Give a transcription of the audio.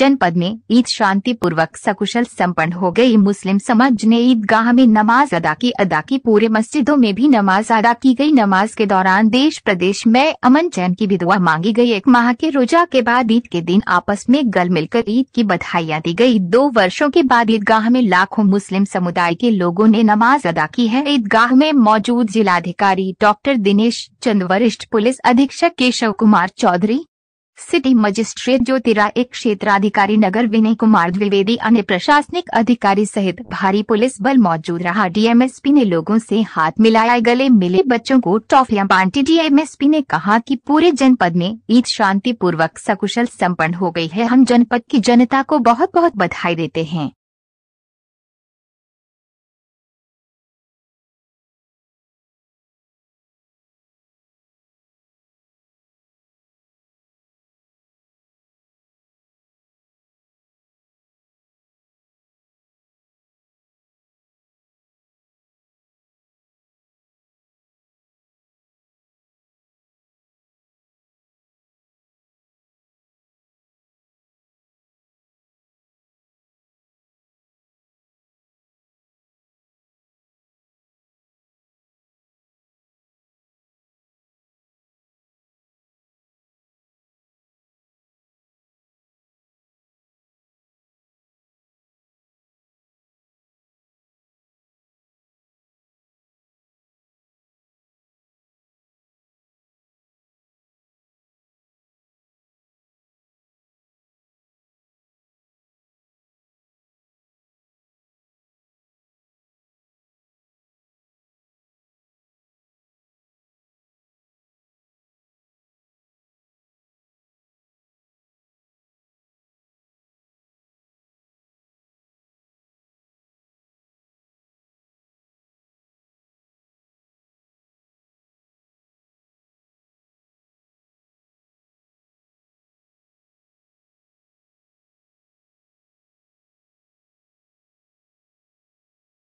जनपद में ईद शांति पूर्वक सकुशल सम्पन्न हो गई मुस्लिम समाज ने ईदगाह में नमाज अदा की अदा की पूरे मस्जिदों में भी नमाज अदा की गई नमाज के दौरान देश प्रदेश में अमन चैन की भी दुआ मांगी गई एक माह के रोजा के बाद ईद के दिन आपस में गल मिलकर ईद की बधाइयाँ दी गयी दो वर्षो के बाद ईदगाह में लाखों मुस्लिम समुदाय के लोगों ने नमाज अदा की है ईदगाह में मौजूद जिलाधिकारी डॉक्टर दिनेश चंद वरिष्ठ पुलिस अधीक्षक केशव कुमार चौधरी सिटी मजिस्ट्रेट ज्योतिरा एक क्षेत्राधिकारी नगर विनय कुमार द्विवेदी अन्य प्रशासनिक अधिकारी सहित भारी पुलिस बल मौजूद रहा डीएमएसपी ने लोगों से हाथ मिलाया गले मिले बच्चों को टॉफियां बांटी डीएमएसपी ने कहा कि पूरे जनपद में ईद शांतिपूर्वक सकुशल संपन्न हो गई है हम जनपद की जनता को बहुत बहुत बधाई देते हैं